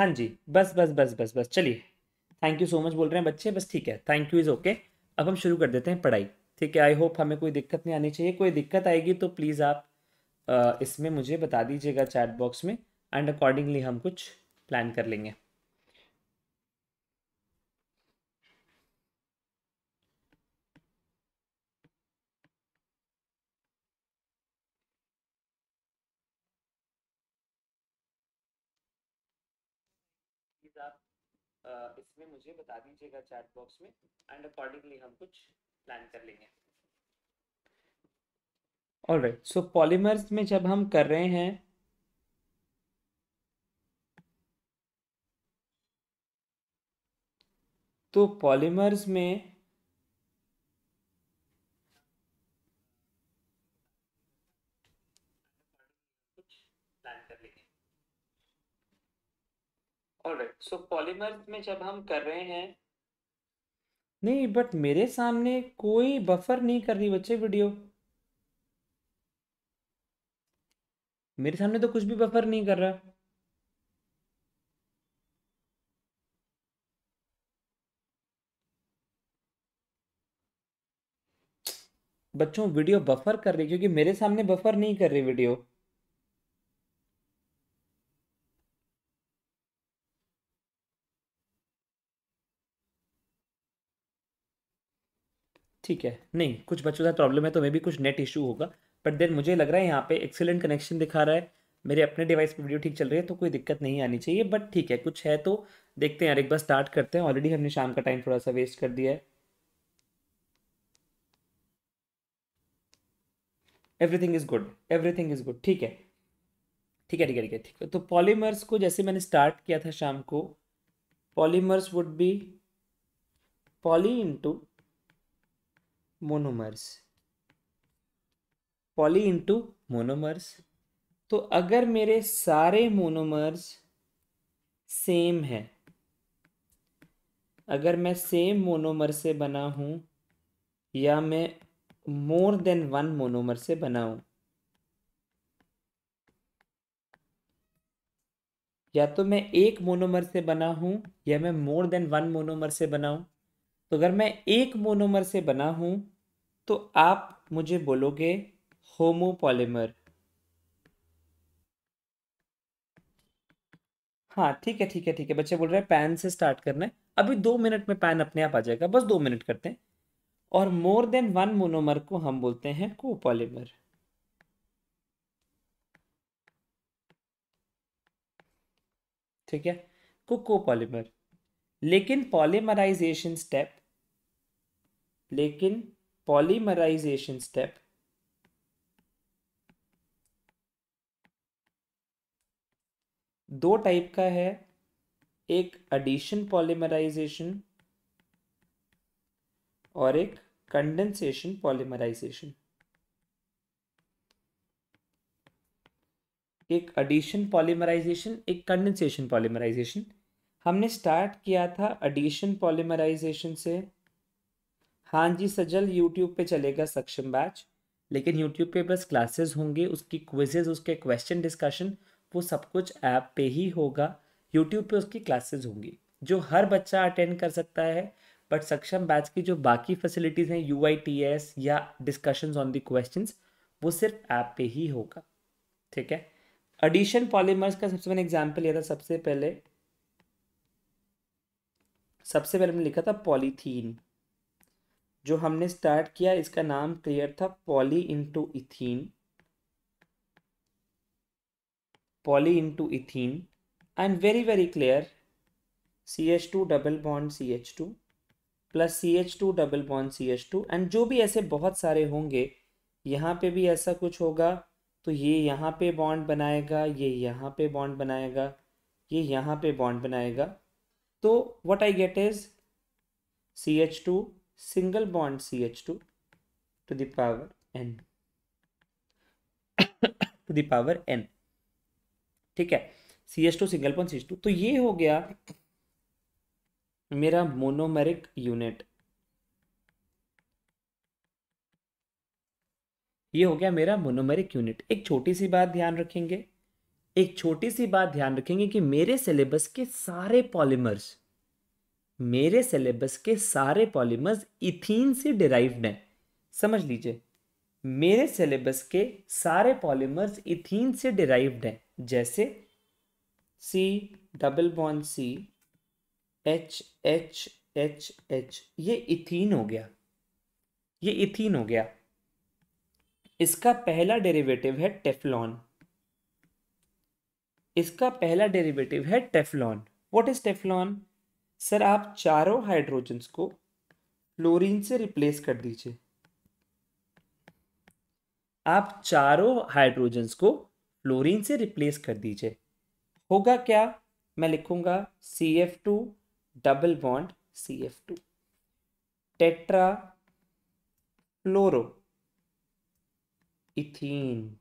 हाँ जी बस बस बस बस बस चलिए थैंक यू सो मच बोल रहे हैं बच्चे बस ठीक है थैंक यू इज़ ओके अब हम शुरू कर देते हैं पढ़ाई ठीक है आई होप हमें कोई दिक्कत नहीं आनी चाहिए कोई दिक्कत आएगी तो प्लीज़ आप इसमें मुझे बता दीजिएगा चैट बॉक्स में एंड अकॉर्डिंगली हम कुछ प्लान कर लेंगे इसमें मुझे बता दीजिएगा चैट बॉक्स में एंड अकॉर्डिंगली हम कुछ प्लान कर लेंगे राइट सो पॉलीमर्स में जब हम कर रहे हैं तो पॉलीमर्स में ऑलराइट सो में जब हम कर रहे हैं नहीं बट मेरे सामने कोई बफर नहीं कर रही बच्चे वीडियो मेरे सामने तो कुछ भी बफर नहीं कर रहा बच्चों वीडियो बफर कर रही क्योंकि मेरे सामने बफर नहीं कर रही वीडियो ठीक है नहीं कुछ बच्चों का प्रॉब्लम है तो मे भी कुछ नेट इशू होगा बट देन मुझे लग रहा है यहाँ पे एक्सेलेंट कनेक्शन दिखा रहा है मेरे अपने डिवाइस पर वीडियो ठीक चल रही है तो कोई दिक्कत नहीं आनी चाहिए बट ठीक है कुछ है तो देखते हैं यार एक बार स्टार्ट करते हैं ऑलरेडी हमने शाम का टाइम थोड़ा सा वेस्ट कर दिया है everything is good everything is good ठीक है ठीक है ठीक है ठीक है ठीक है तो पॉलीमर्स को जैसे मैंने स्टार्ट किया था शाम को polymers would be poly into monomers poly into monomers तो अगर मेरे सारे मोनोमर्स सेम है अगर मैं सेम मोनोमर से बना हूँ या मैं मोर देन वन मोनोमर से बना हूँ या तो मैं एक मोनोमर से बना हूँ या मैं मोर देन वन मोनोमर से बना तो अगर मैं एक मोनोमर से बना हूँ तो आप मुझे बोलोगे होमोपॉलीमर हाँ ठीक है ठीक है ठीक है बच्चे बोल रहे हैं पैन से स्टार्ट करना है अभी दो मिनट में पैन अपने आप आ जाएगा बस दो मिनट करते हैं और मोर देन वन मोनोमर को हम बोलते हैं कोपॉलीमर ठीक है को कोपॉलीमर लेकिन पॉलीमराइजेशन स्टेप लेकिन polymerization step दो टाइप का है एक एडिशन पॉलीमराइजेशन और एक कंडेंसेशन पॉलीमराइजेशन एक एडिशन पॉलीमराइजेशन एक कंडेंसेशन पॉलीमराइजेशन हमने स्टार्ट किया था एडिशन पॉलीमराइजेशन से हाँ जी सजल यूट्यूब पे चलेगा सक्षम बैच लेकिन यूट्यूब पे बस क्लासेस होंगे उसकी क्विजेज उसके क्वेश्चन डिस्कशन वो सब कुछ ऐप पे ही होगा यूट्यूब पे उसकी क्लासेस होंगी जो हर बच्चा अटेंड कर सकता है बट सक्षम बैच की जो बाकी फैसिलिटीज़ हैं यू या डिस्कशन ऑन दी क्वेश्चन वो सिर्फ ऐप पे ही होगा ठीक है एडिशन पॉलीमर्स का सबसे मैंने एग्जाम्पल लिया था सबसे पहले सबसे पहले मैंने लिखा था पॉलीथीन जो हमने स्टार्ट किया इसका नाम क्लियर था poly into ethene poly into ethene and very very clear C H two double bond C H two plus C H two double bond C H two and जो भी ऐसे बहुत सारे होंगे यहाँ पे भी ऐसा कुछ होगा तो ये यहाँ पे बॉन्ड बनाएगा ये यहाँ पे बॉन्ड बनाएगा ये यहाँ पे बॉन्ड बनाएगा तो what I get is C H two single bond CH2 to the power n to the power n ठीक है C H two single point C H two तो ये हो गया मेरा मोनोमेरिक यूनिट ये हो गया मेरा मोनोमेरिक यूनिट एक छोटी सी बात ध्यान रखेंगे एक छोटी सी बात ध्यान रखेंगे कि मेरे सिलेबस के सारे पॉलीमर्स मेरे सिलेबस के सारे पॉलीमर्स इथीन से डिराइव्ड हैं समझ लीजिए मेरे सिलेबस के सारे पॉलीमर्स इथीन से डिराइव्ड हैं जैसे C double bond C H H H H ये इथीन हो गया ये इथीन हो गया इसका पहला डेरिवेटिव है टेफलॉन इसका पहला डेरिवेटिव है Teflon what is Teflon sir आप चारों हाइड्रोजन्स को फ्लोरीन से रिप्लेस कर दीजिए आप चारों हाइड्रोजन्स को फ्लोरीन से रिप्लेस कर दीजिए होगा क्या मैं लिखूंगा C F two double bond C F two tetrafluoroethene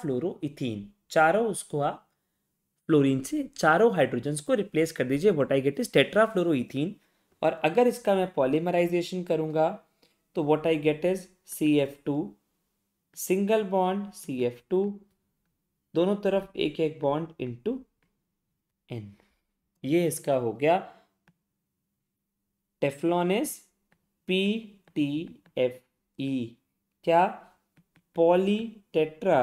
fluoroethene चारों उसको आप फ्लोरीन से चारों हाइड्रोजन्स को रिप्लेस कर दीजिए what I get is tetrafluoroethene और अगर इसका मैं पॉलीमराइजेशन करूँगा तो what I get is C F two single bond C F two दोनों तरफ एक एक बॉन्ड इन टू एन ये इसका हो गया Teflon is P T F E क्या poly tetra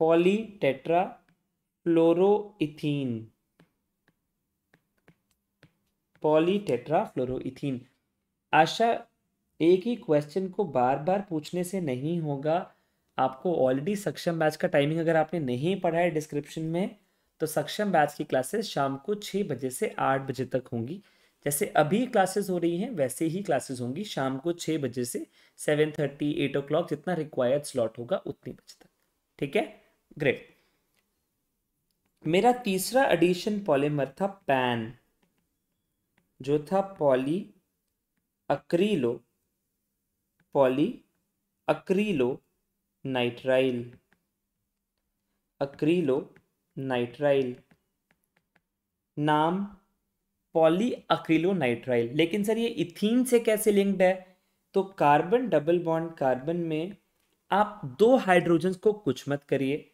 polytetra poly polytetra fluoroethene आशा एक ही क्वेश्चन को बार बार पूछने से नहीं होगा आपको ऑलरेडी सक्षम बैच का टाइमिंग अगर आपने नहीं पढ़ा है डिस्क्रिप्शन में तो सक्षम बैच की क्लासेस शाम को छः बजे से आठ बजे तक होंगी जैसे अभी क्लासेस हो रही हैं वैसे ही क्लासेस होंगी शाम को छः बजे से seven thirty eight o'clock जितना रिक्वायर्ड स्लॉट होगा उतनी बजे तक ठीक है ग्रेट मेरा तीसरा एडिशन पॉलीमर था पैन जो था poly acrylo polyacrylonitrile acrylonitrile नाम पॉली अक्रीलो नाइट्राइल लेकिन सर ये इथीन से कैसे लिंक्ड है तो कार्बन डबल बॉन्ड कार्बन में आप दो हाइड्रोजन्स को कुछ मत करिए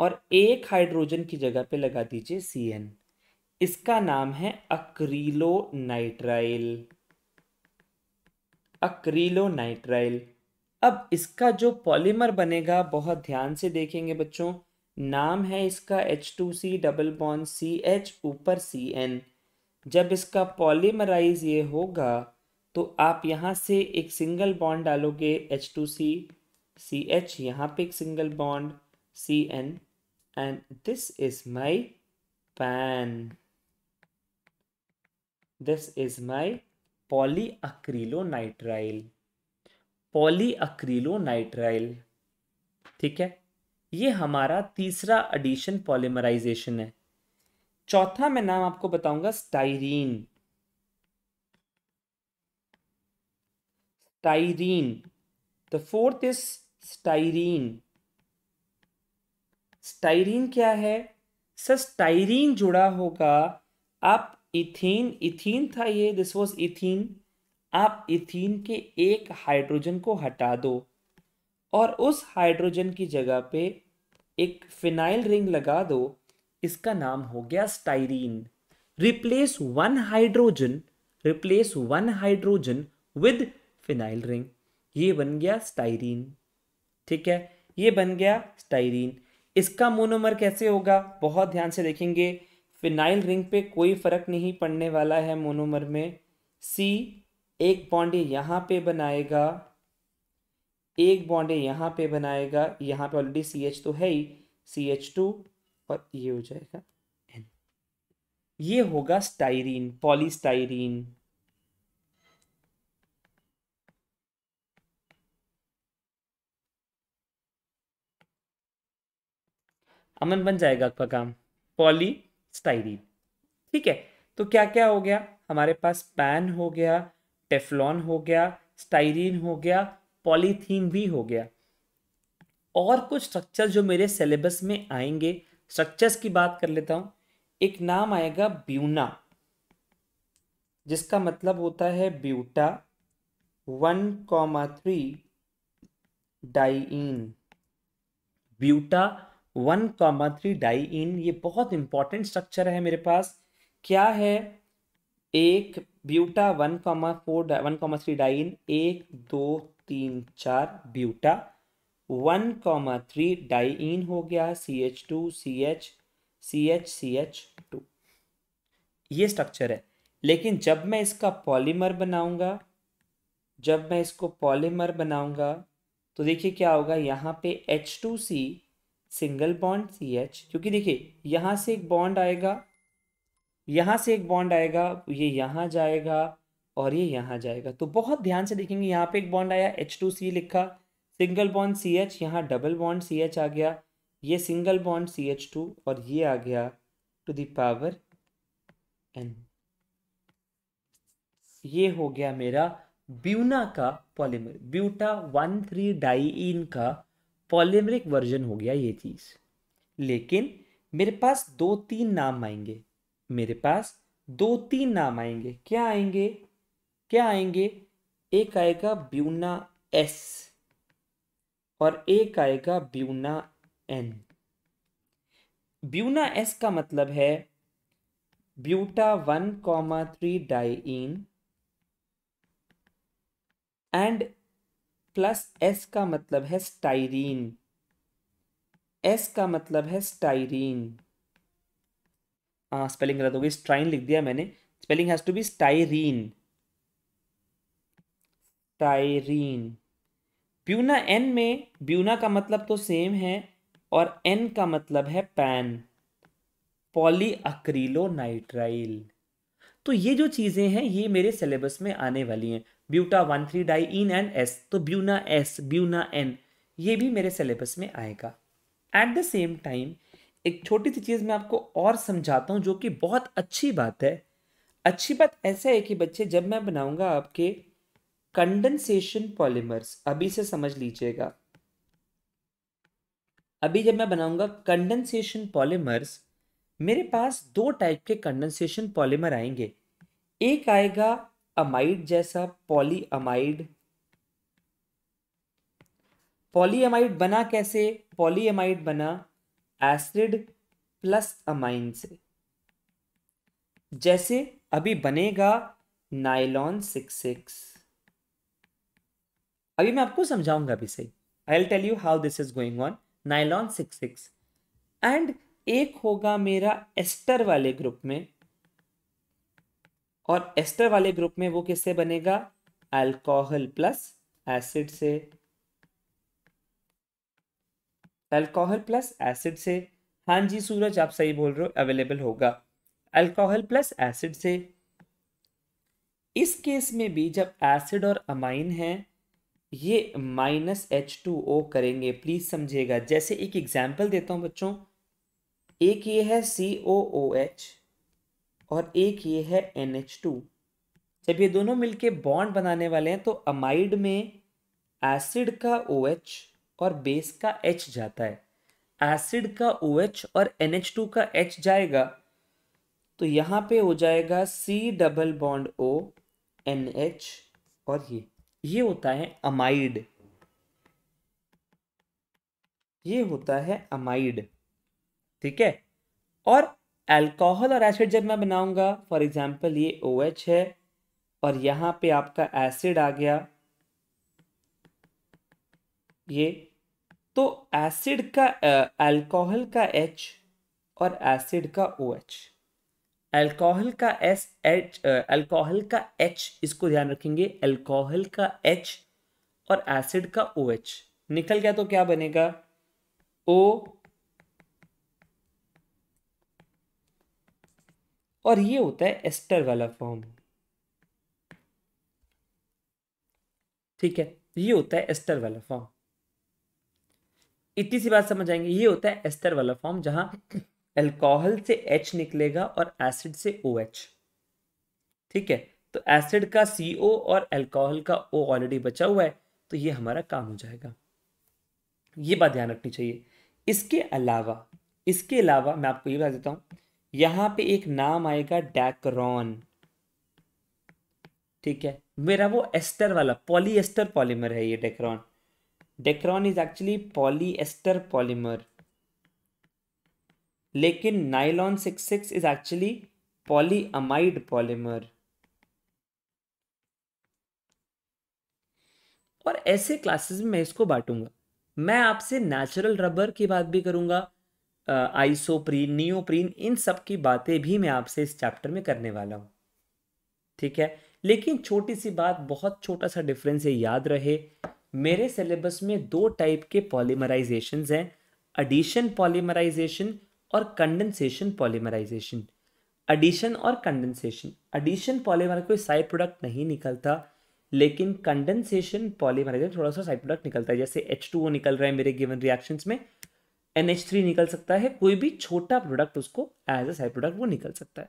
और एक हाइड्रोजन की जगह पे लगा दीजिए सी एन इसका नाम है अक्रीलो नाइट्राइल अक्रीलो नाइट्राइल अब इसका जो पॉलीमर बनेगा बहुत ध्यान से देखेंगे बच्चों नाम है इसका H two C double bond C H ऊपर सी एन जब इसका पॉलीमराइज ये होगा तो आप यहाँ से एक सिंगल बॉन्ड डालोगे H two C C H यहाँ पे एक single bond C N and this is my pan. This is my polyacrylonitrile. Polyacrylonitrile ठीक है ये हमारा तीसरा एडिशन पॉलीमराइजेशन है चौथा मैं नाम आपको बताऊंगा styrene styrene the fourth is styrene styrene क्या है सर स्टाइरीन जुड़ा होगा आप इथीन इथीन था ये दिस वॉज इथीन आप इथीन के एक हाइड्रोजन को हटा दो और उस हाइड्रोजन की जगह पे एक फिनाइल रिंग लगा दो इसका नाम हो गया styrene replace one hydrogen replace one hydrogen with phenyl ring ये बन गया स्टाइरीन ठीक है ये बन गया स्टाइरीन इसका मोनोमर कैसे होगा बहुत ध्यान से देखेंगे फिनाइल रिंग पे कोई फ़र्क नहीं पड़ने वाला है मोनोमर में सी एक बॉन्ड यहाँ पे बनाएगा एक बॉन्ड यहाँ पे बनाएगा यहाँ पे ऑलरेडी सी एच तो है ही सी एच टू और ये हो जाएगा एन ये होगा स्टाइरीन पॉलीस्टाइरीन अमन बन जाएगा आपका काम पॉली पॉलीस्टाइरीन ठीक है तो क्या क्या हो गया हमारे पास पैन हो गया टेफलॉन हो गया स्टाइरीन हो गया पॉलीथीन भी हो गया और कुछ स्ट्रक्चर जो मेरे सिलेबस में आएंगे स्ट्रक्चर्स की बात कर लेता हूँ एक नाम आएगा ब्यूना जिसका मतलब होता है buta one comma three diene buta one comma three diene ये बहुत इंपॉर्टेंट स्ट्रक्चर है मेरे पास क्या है एक buta one comma four one comma three diene एक दो तीन चार buta one comma three diene हो गया C H two C H C H C H two ये स्ट्रक्चर है लेकिन जब मैं इसका पॉलीमर बनाऊंगा जब मैं इसको पॉलीमर बनाऊंगा तो देखिए क्या होगा यहाँ पे H two C single bond C H क्योंकि देखिए यहाँ से एक बॉन्ड आएगा यहाँ से एक बॉन्ड आएगा ये यहाँ जाएगा और ये यहाँ जाएगा तो बहुत ध्यान से देखेंगे यहाँ पे एक बॉन्ड आया एच टू सी लिखा सिंगल बॉन्ड सी एच यहाँ डबल बॉन्ड सी एच आ गया ये single bond C H two और ये आ गया टू दावर एन ये हो गया मेरा ब्यूना का polymer buta one three diene का पॉलीमरिक वर्जन हो गया ये चीज़ लेकिन मेरे पास दो तीन नाम आएंगे मेरे पास दो तीन नाम आएंगे क्या आएंगे क्या आएंगे एक आएगा ब्यूना एस और एक आएगा ब्यूना एन ब्यूना एस का मतलब है buta one comma three diene and plus S का मतलब है स्टाइरीन एस का मतलब है स्टाइरीन हाँ स्पेलिंग गलत हो गई स्ट्राइन लिख दिया मैंने spelling has to be styrene styrene Buna N में ब्यूना का मतलब तो सेम है और एन का मतलब है पैन पॉली अक्रीलो नाइट्राइल तो ये जो चीज़ें हैं ये मेरे सिलेबस में आने वाली हैं buta one three diene and S तो ब्यूना एस ब्यूना एन ये भी मेरे सिलेबस में आएगा एट द सेम टाइम एक छोटी सी चीज़ मैं आपको और समझाता हूँ जो कि बहुत अच्छी बात है अच्छी बात ऐसा है कि बच्चे जब मैं बनाऊँगा आपके कंडेंसेशन पॉलीमर्स अभी से समझ लीजिएगा अभी जब मैं बनाऊंगा कंडेंसेशन पॉलीमर्स मेरे पास दो टाइप के कंडेंसेशन पॉलीमर आएंगे एक आएगा अमाइड जैसा पॉलीअमाइड पॉलीअमाइड बना कैसे पॉलीअमाइड बना एसिड प्लस अमाइन से जैसे अभी बनेगा नाइलॉन सिक्स सिक्स अभी मैं आपको समझाऊंगा अभी सही I tell you how this is going on nylon six six and एक होगा मेरा एस्टर वाले ग्रुप में और एस्टर वाले ग्रुप में वो किससे बनेगा अल्कोहल प्लस एसिड से अल्कोहल प्लस एसिड से हाँ जी सूरज आप सही बोल रहे हो अवेलेबल होगा अल्कोहल प्लस एसिड से इस केस में भी जब एसिड और अमाइन है ये माइनस एच टू ओ करेंगे प्लीज समझिएगा जैसे एक एग्जाम्पल देता हूं बच्चों एक ये है सी ओ ओ एच और एक ये है एन एच टू जब ये दोनों मिलके बॉन्ड बनाने वाले हैं तो अमाइड में एसिड का ओ OH और बेस का एच जाता है एसिड का ओ OH और एन एच टू का एच जाएगा तो यहाँ पे हो जाएगा C double bond O N H और ये ये होता है अमाइड ये होता है अमाइड ठीक है और अल्कोहल और एसिड जब मैं बनाऊंगा फॉर एग्जांपल ये ओ OH है और यहां पे आपका एसिड आ गया ये तो एसिड का अल्कोहल का एच और एसिड का ओ OH. अल्कोहल का एस एच अल्कोहल का एच इसको ध्यान रखेंगे अल्कोहल का एच और एसिड का ओ OH. निकल गया तो क्या बनेगा ओ और ये होता है एस्टर वाला फॉर्म ठीक है ये होता है एस्टर वाला फॉर्म इतनी सी बात समझ आएंगे ये होता है एस्टर वाला फॉर्म जहां एल्कोहल से एच निकलेगा और एसिड से ओ OH. एच ठीक है तो एसिड का सी ओ और एल्कोहल का ओ ऑलरेडी बचा हुआ है तो ये हमारा काम हो जाएगा ये बात ध्यान रखनी चाहिए इसके अलावा इसके अलावा मैं आपको ये बता देता हूं यहां पे एक नाम आएगा डैक्रॉन ठीक है मेरा वो एस्टर वाला पॉलीएस्टर पॉलीमर है ये Dacron Dacron is actually polyester polymer लेकिन nylon six six is actually polyamide polymer और ऐसे क्लासेस में मैं इसको बांटूंगा मैं आपसे नेचुरल रबर की बात भी करूंगा आइसोप्रीन नियोप्रीन इन सब की बातें भी मैं आपसे इस चैप्टर में करने वाला हूँ ठीक है लेकिन छोटी सी बात बहुत छोटा सा डिफरेंस है याद रहे मेरे सिलेबस में दो टाइप के पॉलीमराइजेशन हैं एडिशन पॉलीमराइजेशन और कंडेंसेशन पॉलीमराइजेशन एडिशन और कंडेंसेशन एडिशन पॉलीमर कोई साइड प्रोडक्ट नहीं निकलता लेकिन कंडेंसेशन पॉलीमराइजेशन थोड़ा सा साइड प्रोडक्ट निकलता है जैसे एच टू निकल रहा है मेरे गिवन रिएक्शंस में एन एच थ्री निकल सकता है कोई भी छोटा प्रोडक्ट उसको एज ए साइड प्रोडक्ट वो निकल सकता है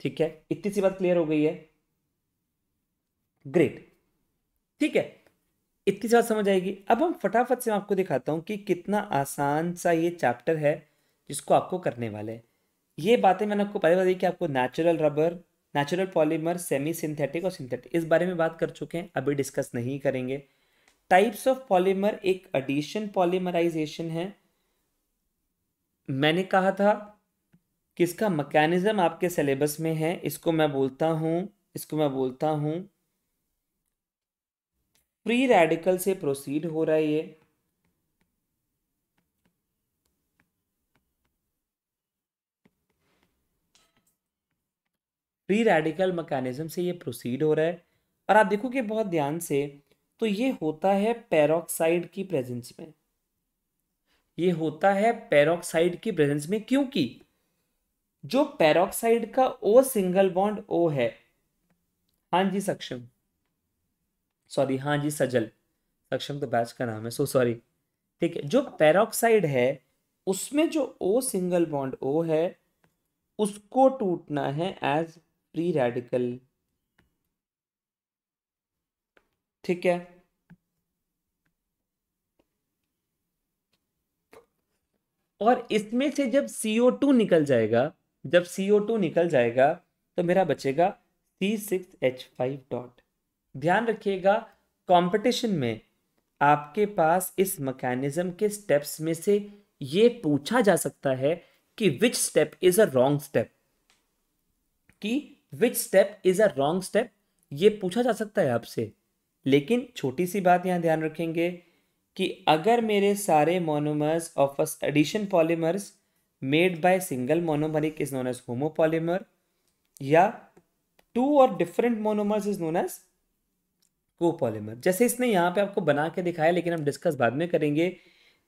ठीक है इतनी सी बात क्लियर हो गई है ग्रेट ठीक है इतनी सी बात समझ आएगी अब हम फटाफट से आपको दिखाता हूं कि कितना आसान सा ये चैप्टर है जिसको आपको करने वाले हैं ये बातें मैंने आपको पहले दी कि आपको natural rubber natural polymer semi synthetic और सिंथेटिक इस बारे में बात कर चुके हैं अभी डिस्कस नहीं करेंगे टाइप्स ऑफ पॉलीमर एक एडिशन पॉलीमराइजेशन है मैंने कहा था कि इसका मकैनिज़म आपके सिलेबस में है इसको मैं बोलता हूँ इसको मैं बोलता हूँ प्री रेडिकल से प्रोसीड हो रहा है ये प्री रेडिकल मकैनिज़म से ये प्रोसीड हो रहा है और आप देखोगे बहुत ध्यान से तो ये होता है पेरोक्साइड की प्रेजेंस में ये होता है पेरोक्साइड की प्रेजेंस में क्योंकि जो पेरोक्साइड का ओ सिंगल बॉन्ड ओ है हाँ जी सक्षम सॉरी हाँ जी सजल सक्षम तो बैच का नाम है सो सॉरी ठीक है जो पेरोक्साइड है उसमें जो ओ सिंगल बॉन्ड ओ है उसको टूटना है एज प्री रेडिकल ठीक है और इसमें से जब CO2 निकल जाएगा जब CO2 निकल जाएगा तो मेरा बचेगा C six H five dot ध्यान रखिएगा कंपटीशन में आपके पास इस मैकेनिज्म के स्टेप्स में से ये पूछा जा सकता है कि which step is a wrong step कि which step is a wrong step ये पूछा जा सकता है आपसे लेकिन छोटी सी बात यहाँ ध्यान रखेंगे कि अगर मेरे सारे monomers of addition polymers made by single monomeric is known as homopolymer या टू और different monomers is known as copolymer जैसे इसने यहाँ पे आपको बना के दिखाया लेकिन हम डिस्कस बाद में करेंगे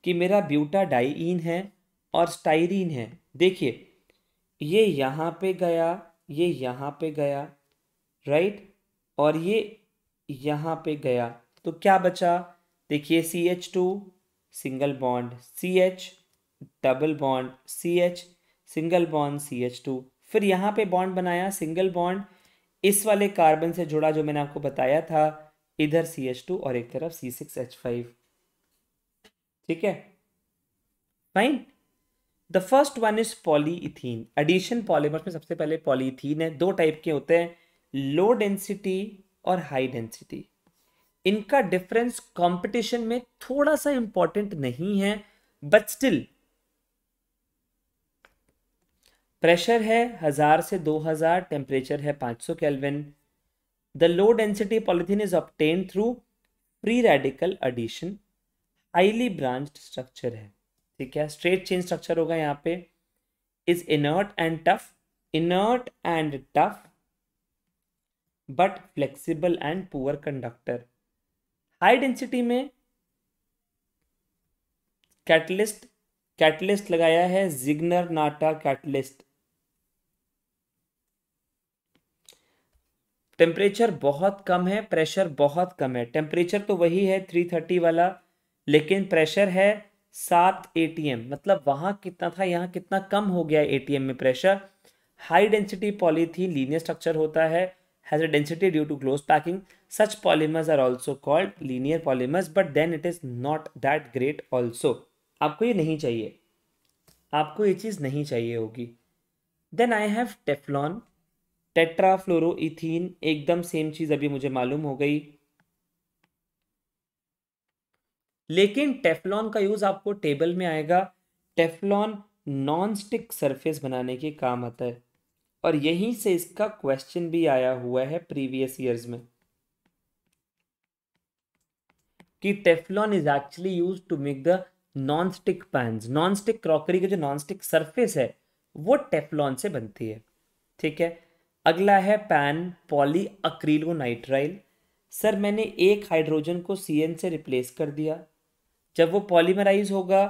कि मेरा ब्यूटा डाइन है और स्टाइरीन है देखिए ये यहाँ पे गया ये यहाँ पे गया राइट और ये यहाँ पे गया तो क्या बचा देखिए C H two single bond C H double bond C H single bond C H two फिर यहाँ पे बॉन्ड बनाया सिंगल बॉन्ड इस वाले कार्बन से जुड़ा जो मैंने आपको बताया था इधर सी एच टू और एक तरफ सी सिक्स एच फाइव ठीक है fine the first one is polythene addition polymers में सबसे पहले पॉलीथीन है दो टाइप के होते हैं लो डेंसिटी और हाई डेंसिटी इनका डिफरेंस कंपटीशन में थोड़ा सा इंपॉर्टेंट नहीं है बट स्टिल प्रेशर है हजार से दो हजार टेम्परेचर है पांच सौ kelvin the low density polythene is obtain through free radical addition highly branched structure है ठीक है स्ट्रेट चेन स्ट्रक्चर होगा यहाँ पे is inert and tough inert and tough but flexible and poor conductor high density में catalyst catalyst लगाया है जिग्नर नाटा catalyst temperature बहुत कम है प्रेशर बहुत कम है टेम्परेचर तो वही है थ्री थर्टी वाला लेकिन प्रेशर है सात ए मतलब वहां कितना था यहां कितना कम हो गया ए में pressure high density polythene linear structure होता है has a density due to close packing. Such polymers are also called linear polymers but then it is not that great also. आपको ये नहीं चाहिए आपको ये चीज़ नहीं चाहिए होगी then I have Teflon tetrafluoroethene एकदम सेम चीज़ अभी मुझे मालूम हो गई लेकिन टेफलॉन का यूज़ आपको टेबल में आएगा टेफलॉन नॉन स्टिक सरफेस बनाने के काम आता है और यहीं से इसका क्वेश्चन भी आया हुआ है प्रीवियस ईयर्स में कि Teflon is actually use to make the non stick pan non stick crockery का जो नॉन स्टिक सरफेस है वो टेफलॉन से बनती है ठीक है अगला है PAN polyacrylonitrile sir मैंने एक हाइड्रोजन को सी से रिप्लेस कर दिया जब वो पॉलीमराइज होगा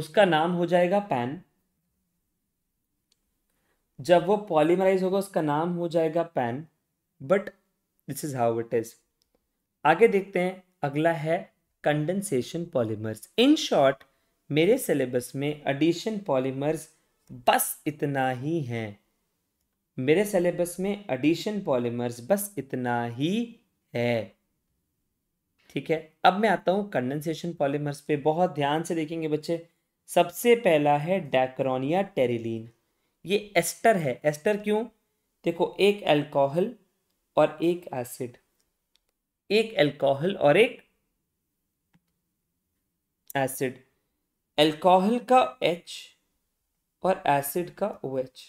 उसका नाम हो जाएगा पैन जब वो पॉलीमराइज होगा उसका नाम हो जाएगा PAN but this is how it is आगे देखते हैं अगला है कंडेंसेशन पॉलीमर्स इन शॉर्ट मेरे सिलेबस में एडिशन पॉलीमर्स बस इतना ही है मेरे सिलेबस में एडिशन पॉलीमर्स बस इतना ही है ठीक है अब मैं आता हूं कंडेंसेशन पॉलीमर्स पे बहुत ध्यान से देखेंगे बच्चे सबसे पहला है डैक्रोनिया टेरिलीन ये एस्टर है एस्टर क्यों देखो एक अल्कोहल और एक एसिड एक अल्कोहल और एक एसिड अल्कोहल का एच और एसिड का ओ एच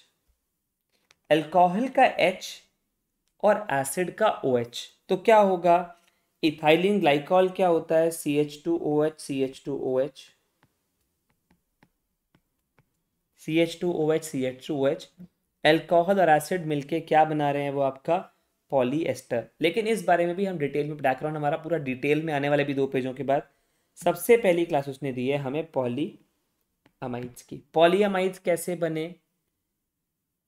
एल्कोहल का एच और एसिड का ओ एच तो क्या होगा इथाइलिन ग्लाइकॉल क्या होता है C H two O H C H two O H C H two O H C H two O H alcohol और एसिड मिलके क्या बना रहे हैं वो आपका पॉलीएस्टर लेकिन इस बारे में भी हम डिटेल में बैकग्राउंड हमारा पूरा डिटेल में आने वाले भी दो पेजों के बाद सबसे पहली क्लास उसने दी है हमें पॉली अमाइड्स की पॉली अमाइड्स कैसे बने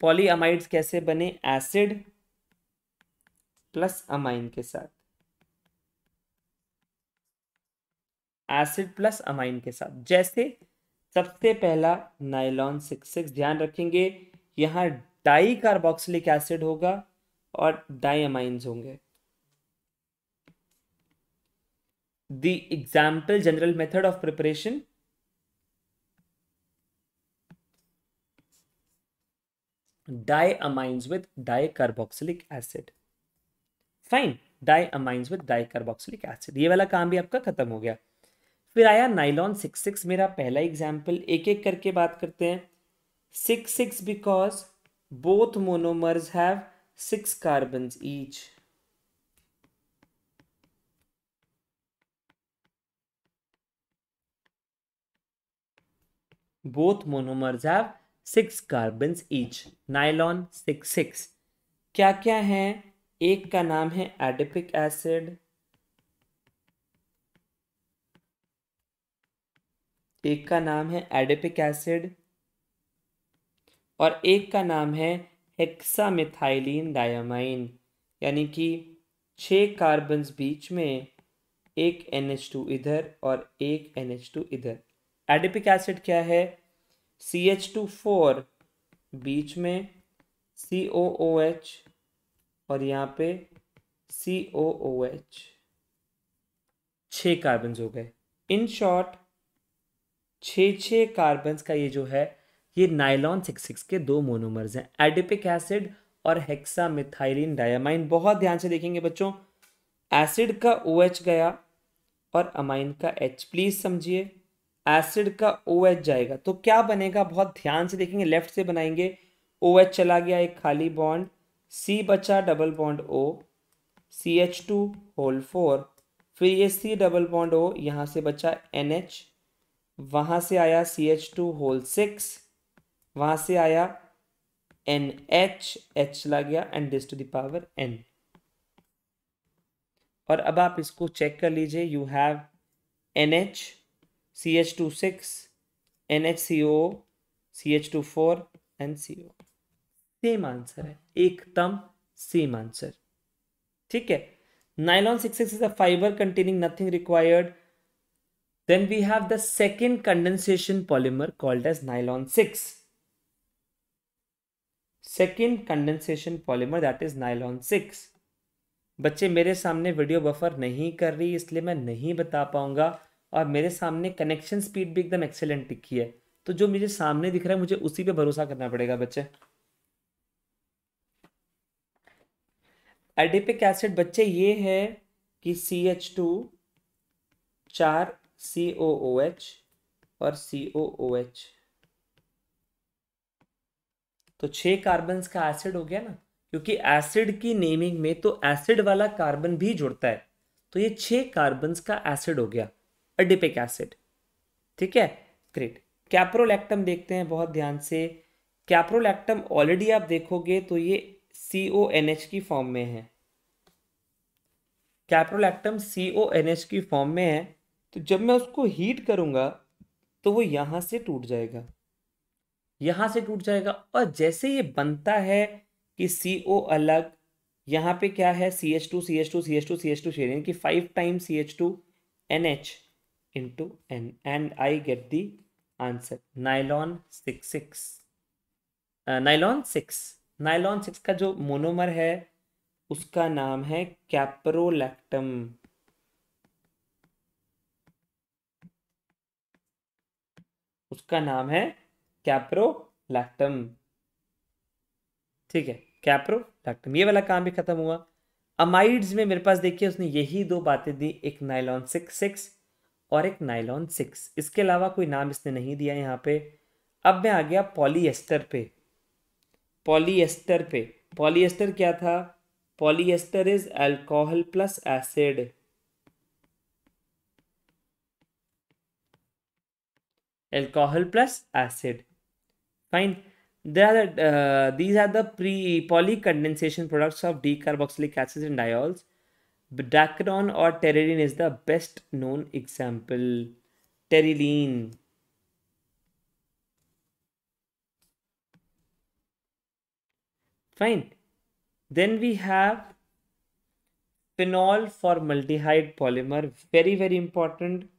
पॉली अमाइड्स कैसे बने एसिड प्लस अमाइन के साथ एसिड प्लस अमाइन के साथ जैसे सबसे पहला नाइलॉन सिक्स सिक्स ध्यान रखेंगे यहाँ डाई कार्बोक्सिलिक एसिड होगा और डाइमाइंस होंगे the example general method of preparation with dicarboxylic acid fine with dicarboxylic acid ये वाला काम भी आपका खत्म हो गया फिर आया नाइलॉन सिक्स सिक्स मेरा पहला एग्जाम्पल एक एक करके बात करते हैं six six because both monomers have six carbon each both monomers have six carbon each nylon six six क्या क्या है एक का नाम है एडिपिक एसिड एक का नाम है एडेपिक एसिड और एक का नाम है हेक्सामिथाइलिन डायामाइन यानी कि छः कार्बन्स बीच में एक एन इधर और एक एन इधर एडिपिक एसिड क्या है सी एच टू फोर बीच में सी ओ ओ एच और यहाँ पे सी ओ ओ एच छः कार्बन हो गए इन शॉर्ट छः छः कार्बन्स का ये जो है ये नाइलॉन सिक्स सिक्स के दो मोनोमर्स हैं एडिपिक एसिड और हेक्सा मिथाइलिन डायामाइन बहुत ध्यान से देखेंगे बच्चों एसिड का ओ OH गया और अमाइन का एच प्लीज़ समझिए एसिड का ओ OH जाएगा तो क्या बनेगा बहुत ध्यान से देखेंगे लेफ्ट से बनाएंगे ओ OH चला गया एक खाली बॉन्ड सी बचा double bond O C H two whole four फिर ये सी डबल बॉन्ड ओ यहाँ से बचा एन एच वहां से आया C H two whole six वहां से आया एन एच एच चला गया and this to the other N और अब आप इसको चेक कर लीजिए you have N H C H two six N H C O C H two four N C O same answer है एकदम सेम आंसर ठीक है nylon six is a fibre containing nothing required Then we have the second condensation polymer called as nylon 6. Second condensation polymer that is nylon 6. बच्चे मेरे सामने video buffer नहीं कर रही इसलिए मैं नहीं बता पाऊंगा और मेरे सामने कनेक्शन स्पीड भी एकदम एक्सेलेंट दिखी है तो जो मुझे सामने दिख रहा है मुझे उसी पे भरोसा करना पड़ेगा बच्चे एडिपिक एसिड बच्चे ये है कि सी एच टू चार सी ओ ओ एच और सी ओ ओ एच तो छह कार्बन का एसिड हो गया ना क्योंकि एसिड की नेमिंग में तो एसिड वाला कार्बन भी जुड़ता है तो ये छह कार्बन का एसिड हो गया अडिपिक एसिड ठीक है ग्रेट कैप्रोलैक्टम देखते हैं बहुत ध्यान से कैप्रोलैक्टम ऑलरेडी आप देखोगे तो ये सी ओ एन एच की फॉर्म में है caprolactam C O N H की फॉर्म में है तो जब मैं उसको हीट करूँगा तो वो यहाँ से टूट जाएगा यहाँ से टूट जाएगा और जैसे ये बनता है कि सी ओ अलग यहाँ पे क्या है C H two C H two C H two C H two शेयर यानी कि five time C H two N H into N and I get the answer nylon six six nylon six nylon six का जो monomer है उसका नाम है caprolactam उसका नाम है कैप्रोलैक्टम ठीक है कैप्रोलैक्टम ये वाला काम भी खत्म हुआ अमाइड्स में मेरे पास देखिए उसने यही दो बातें दी एक नाइलॉन सिक्स सिक्स और एक नाइलॉन सिक्स इसके अलावा कोई नाम इसने नहीं दिया यहाँ पे अब मैं आ गया पॉलीएस्टर पे पॉलीएस्टर पे पॉलीएस्टर क्या था polyester is alcohol plus acid alcohol plus acid fine there are uh, these are the pre polycondensation products of decarboxylic acids and diols dacron or terylene is the best known example terylene fine then we have phenol formaldehyde polymer very very important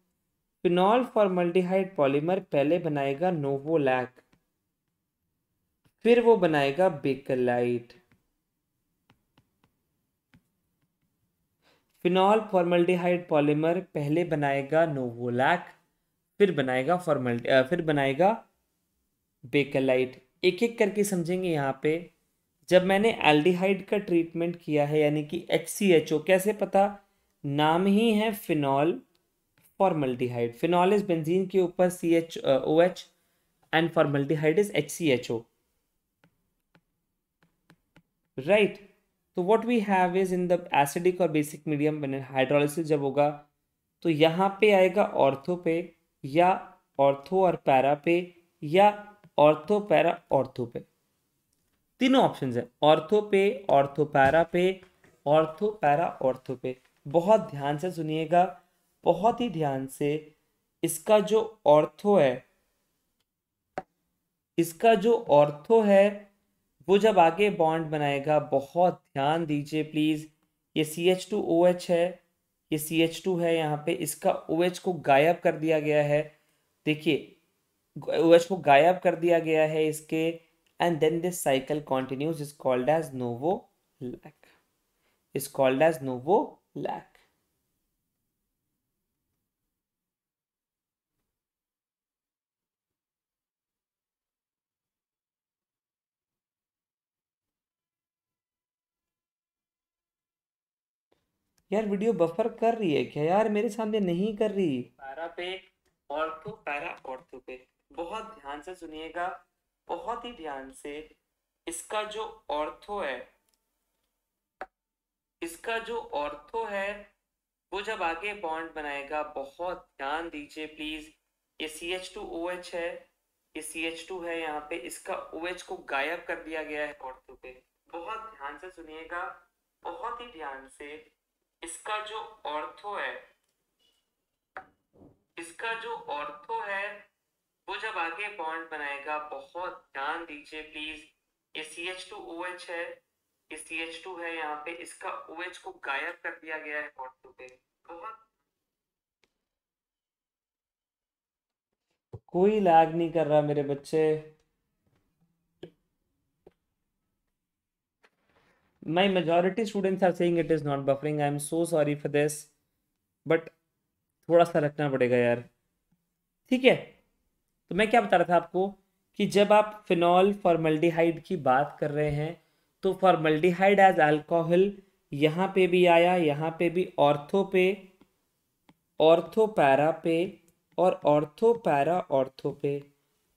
phenol formaldehyde polymer पहले बनाएगा नोवोलैक फिर वो बनाएगा Bakelite phenol formaldehyde polymer पहले बनाएगा नोवोलैक फिर बनाएगा formal फिर बनाएगा बेकलाइट एक एक करके समझेंगे यहाँ पे जब मैंने एल्डिहाइड का ट्रीटमेंट किया है यानी कि एच कैसे पता नाम ही है phenol formaldehyde phenol is benzene के ऊपर C H O H and formaldehyde is H C H O right तो what we have is in the acidic और बेसिक मीडियम हाइड्रोलिसिस जब होगा तो यहाँ पे आएगा ऑर्थो पे या ऑर्थो और पैरा पे या ऑर्थो पैरा ऑर्थो पे तीनों ऑप्शन है ऑर्थो पे ऑर्थो पैरा पे ऑर्थो पैरा ऑर्थो पे बहुत ध्यान से सुनिएगा बहुत ही ध्यान से इसका जो ऑर्थो है इसका जो ऑर्थो है वो जब आगे बॉन्ड बनाएगा बहुत ध्यान दीजिए प्लीज़ ये C H two O H है ये सी एच टू है यहाँ पे इसका ओ OH एच को गायब कर दिया गया है देखिए ओ एच को गायब कर दिया गया है इसके and then this cycle continues is called as novolac is called as novolac यार वीडियो बफर कर रही है क्या यार मेरे सामने नहीं कर रही पैरा पे तो पैरा तो पे बहुत ध्यान से सुनिएगा बहुत ही ध्यान से इसका जो ऑर्थो है इसका जो ऑर्थो है वो जब आगे बॉन्ड बनाएगा बहुत ध्यान दीजिए प्लीज ये C H two O H है ये सी एच टू है यहाँ पे इसका ओ एच को गायब कर दिया गया है ऑर्थो पे बहुत ध्यान से सुनिएगा बहुत ही ध्यान से इसका जो ऑर्थो है इसका जो ऑर्थो है वो जब आगे बॉन्ड बनाएगा बहुत ध्यान दीजिए प्लीज ये C H two O H है ये सी एच टू है यहाँ पे इसका ओ OH एच को गायब कर दिया गया है ऑर्थो पे बहुत कोई लैग नहीं कर रहा मेरे बच्चे my majority students are saying it is not buffering i am so sorry for this but थोड़ा सा रखना पड़ेगा यार ठीक है तो मैं क्या बता रहा था आपको कि जब आप फिनॉल फॉर्मल्डिहाइड की बात कर रहे हैं तो फॉर्मल्डिहाइड एज अल्कोहल यहाँ पे भी आया यहाँ पे भी ऑर्थो पे ऑर्थो पैरा पे और ऑर्थो पैरा ऑर्थो पे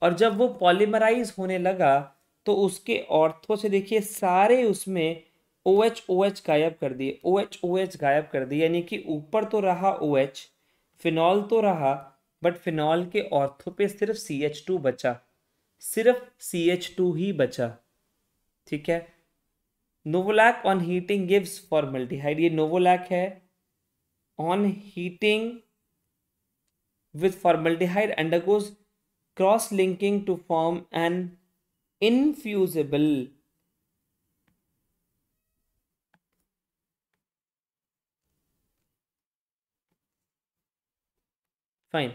और जब वो पॉलीमराइज होने लगा तो उसके ऑर्थो से देखिए सारे उसमें ओ एच ओ एच गायब कर दिए ओ एच ओ एच गायब कर दिए यानी कि ऊपर तो रहा ओ एच फिनॉल तो रहा बट फिनॉल के ऑर्थो पे सिर्फ सी एच टू बचा सिर्फ सी एच टू ही बचा ठीक है novolac on heating gives formaldehyde ये नोवोलैक है on heating with formaldehyde undergoes cross linking to form an infusible fine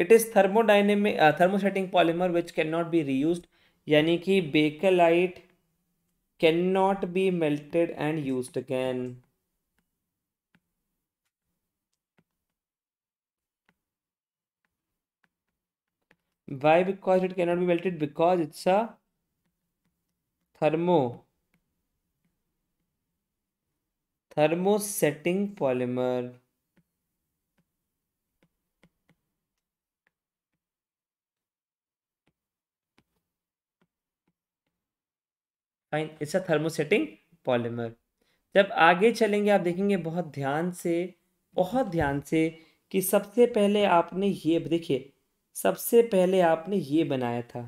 it is thermodynamic thermosetting polymer which can not be reuse यानी कि bakelite can not be melted and use again why because it cannot be melted because it's a thermo thermosetting polymer fine it's a thermosetting polymer जब आगे चलेंगे आप देखेंगे बहुत ध्यान से बहुत ध्यान से कि सबसे पहले आपने ये देखिए सबसे पहले आपने ये बनाया था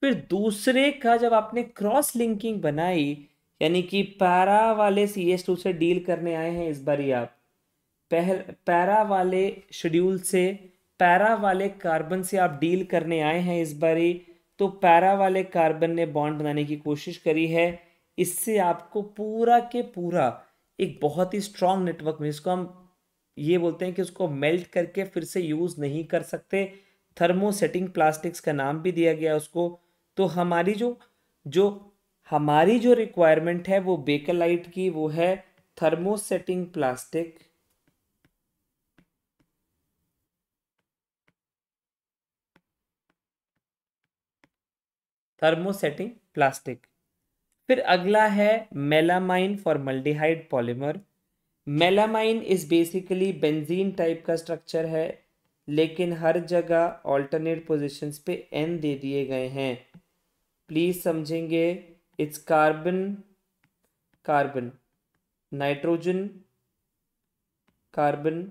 फिर दूसरे का जब आपने क्रॉस लिंकिंग बनाई यानी कि पैरा वाले सी एस टू से डील करने आए हैं इस बार ही आप पहल पैरा वाले शेड्यूल से पैरा वाले कार्बन से आप डील करने आए हैं इस बारी तो पैरा वाले कार्बन ने बॉन्ड बनाने की कोशिश करी है इससे आपको पूरा के पूरा एक बहुत ही स्ट्रॉन्ग नेटवर्क में जिसको हम ये बोलते हैं कि उसको मेल्ट करके फिर से यूज़ नहीं कर सकते थर्मोसेटिंग प्लास्टिक्स का नाम भी दिया गया उसको तो हमारी जो जो हमारी जो रिक्वायरमेंट है वो बेकलाइट की वो है थर्मोसेटिंग प्लास्टिक थर्मोसेटिंग प्लास्टिक फिर अगला है melamine formaldehyde polymer melamine is basically benzene type का स्ट्रक्चर है लेकिन हर जगह ऑल्टरनेट पोजिशंस पे एन दे दिए गए हैं प्लीज़ समझेंगे it's carbon carbon nitrogen carbon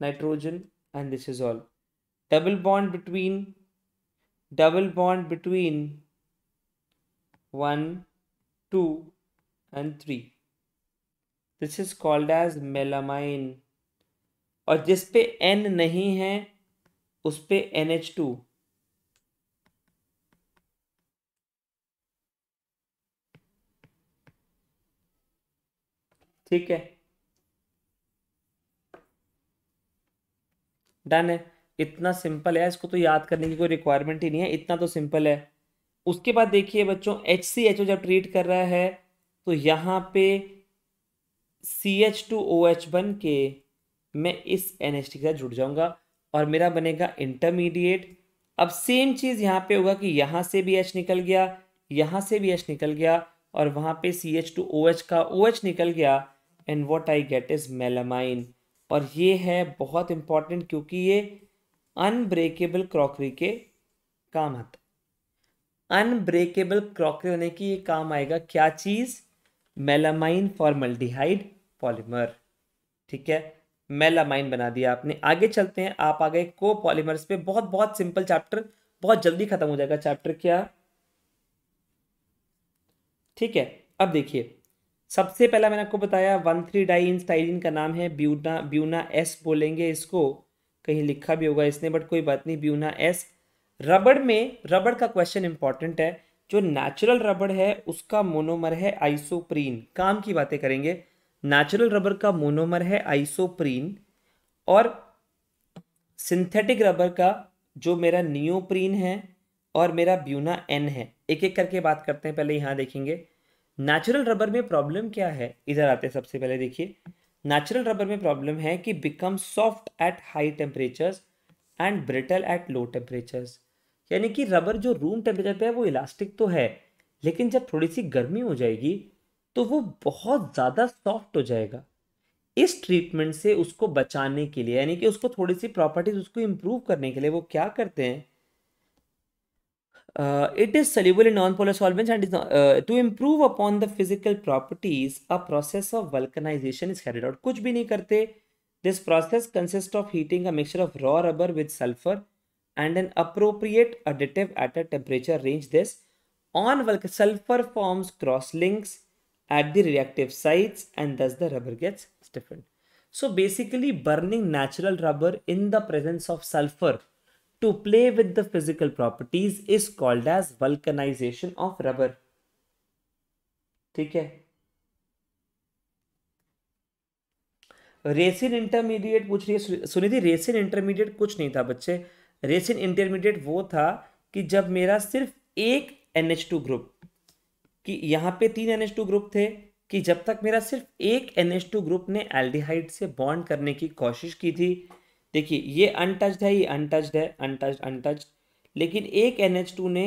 nitrogen and this is all double bond between double bond between 1, 2 and 3. This is called as melamine. और जिस पे N नहीं है उस पे NH2. ठीक है डन है इतना सिंपल है इसको तो याद करने की कोई रिक्वायरमेंट ही नहीं है इतना तो सिंपल है उसके बाद देखिए बच्चों एच सी एच ओ जब ट्रीट कर रहा है तो यहाँ पे C H two O H बन के मैं इस एन एच टी के साथ जुड़ जाऊँगा और मेरा बनेगा इंटरमीडिएट अब सेम चीज़ यहाँ पे होगा कि यहाँ से भी एच निकल गया यहाँ से भी एच निकल गया और वहाँ पे C H two O H का ओ एच निकल गया and what I get is melamine और ये है बहुत इम्पॉर्टेंट क्योंकि ये अनब्रेकेबल क्रॉकरी के काम आता अनब्रेकेबल क्रॉकरी होने की ये काम आएगा क्या चीज़ मेलामाइन फॉर्मल्डिहाइड पॉलीमर ठीक है मेलामाइन बना दिया आपने आगे चलते हैं आप आ गए को पॉलीमर्स पे बहुत बहुत सिंपल चैप्टर बहुत जल्दी खत्म हो जाएगा चैप्टर क्या ठीक है अब देखिए सबसे पहला मैंने आपको बताया वन थ्री डाइन स्टाइलिन का नाम है ब्यूना ब्यूना एस बोलेंगे इसको कहीं लिखा भी होगा इसने बट कोई बात नहीं ब्यूना एस रबड़ में रबड़ का क्वेश्चन इंपॉर्टेंट है जो नेचुरल रबड़ है उसका मोनोमर है आइसोप्रीन काम की बातें करेंगे नेचुरल रबर का मोनोमर है आइसोप्रीन और सिंथेटिक रबर का जो मेरा नियोप्रीन है और मेरा ब्यूना एन है एक एक करके बात करते हैं पहले यहाँ देखेंगे नेचुरल रबर में प्रॉब्लम क्या है इधर आते हैं सबसे पहले देखिए नेचुरल रबर में प्रॉब्लम है कि become soft at high temperatures and brittle at low temperatures यानी कि रबर जो रूम टेम्परेचर पे है वो इलास्टिक तो है लेकिन जब थोड़ी सी गर्मी हो जाएगी तो वो बहुत ज़्यादा सॉफ्ट हो जाएगा इस ट्रीटमेंट से उसको बचाने के लिए यानी कि उसको थोड़ी सी प्रॉपर्टीज उसको इम्प्रूव करने के लिए वो क्या करते हैं Uh, it is soluble in non-polar solvents and is not, uh, to improve upon the physical properties, a process of vulcanization is carried out. Kuch bhi nahi karte. This process consists of heating a mixture of raw rubber with sulfur and an appropriate additive at a temperature range. This on vulcan sulfur forms cross links at the reactive sites and thus the rubber gets stiffened. So basically burning natural rubber in the presence of sulfur to play with the physical properties is called as vulcanization of rubber ठीक है resin intermediate पूछ रही है Sunidhi resin intermediate कुछ नहीं था बच्चे resin intermediate वो था कि जब मेरा सिर्फ एक एन ग्रुप कि यहाँ पे तीन एन ग्रुप थे कि जब तक मेरा सिर्फ एक एन ग्रुप ने एल्डिहाइड से बॉन्ड करने की कोशिश की थी देखिए ये अनटच्ड है ये अनटच्ड है अनटच्ड अनटच्ड लेकिन एक एन ने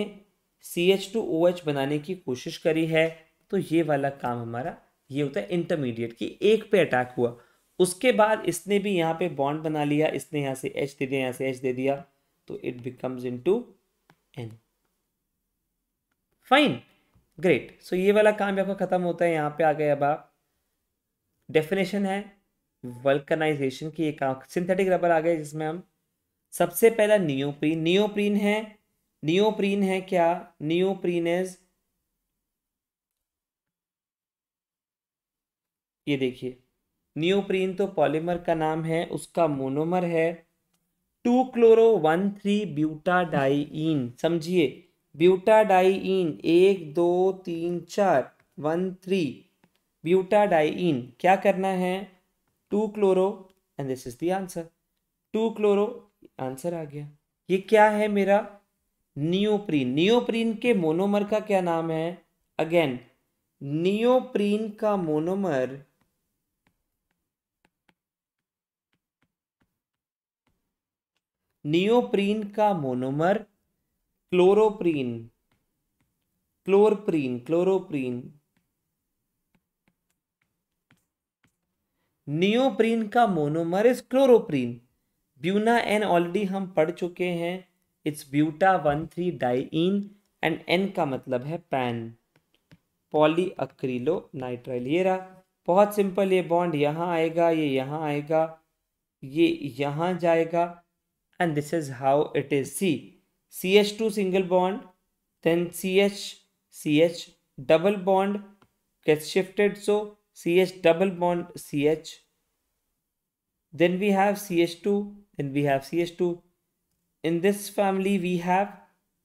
C H two O H बनाने की कोशिश करी है तो ये वाला काम हमारा ये होता है इंटरमीडिएट कि एक पे अटैक हुआ उसके बाद इसने भी यहाँ पे बॉन्ड बना लिया इसने यहाँ से एच दे दिया यहाँ से एच दे दिया तो it becomes into an fine great so ये वाला काम भी आपका खत्म होता है यहाँ पे आ गए अब आप डेफिनेशन है वल्कनाइजेशन की एक सिंथेटिक रबर आ गए जिसमें हम सबसे पहला नियोप्रीन नियोप्रीन है नियोप्रीन है क्या नियोप्रीन इज ये देखिए नियोप्रीन तो पॉलीमर का नाम है उसका मोनोमर है two chloro one three butadiene समझिए ब्यूटा डाईन एक दो तीन चार वन थ्री ब्यूटा डाईन क्या करना है two chloro and this is the answer two chloro answer आ गया ये क्या है मेरा नियोप्रीन नियोप्रीन के मोनोमर का क्या नाम है अगेन नियोप्रीन का मोनोमर नियोप्रीन का monomer chloroprene chloroprene chloroprene neoprene का monomer is chloroprene buna N already हम पढ़ चुके हैं it's buta one three diene and N का मतलब है पैन पॉली अक्रीलो नाइट्राइल ये रहा बहुत सिंपल ये बॉन्ड यहाँ आएगा ये यहाँ आएगा ये यहाँ जाएगा and this is how it is C C H two single bond then C H C H double bond gets shifted so CH double bond CH. Then we have CH2, then we have CH2. In this family we have,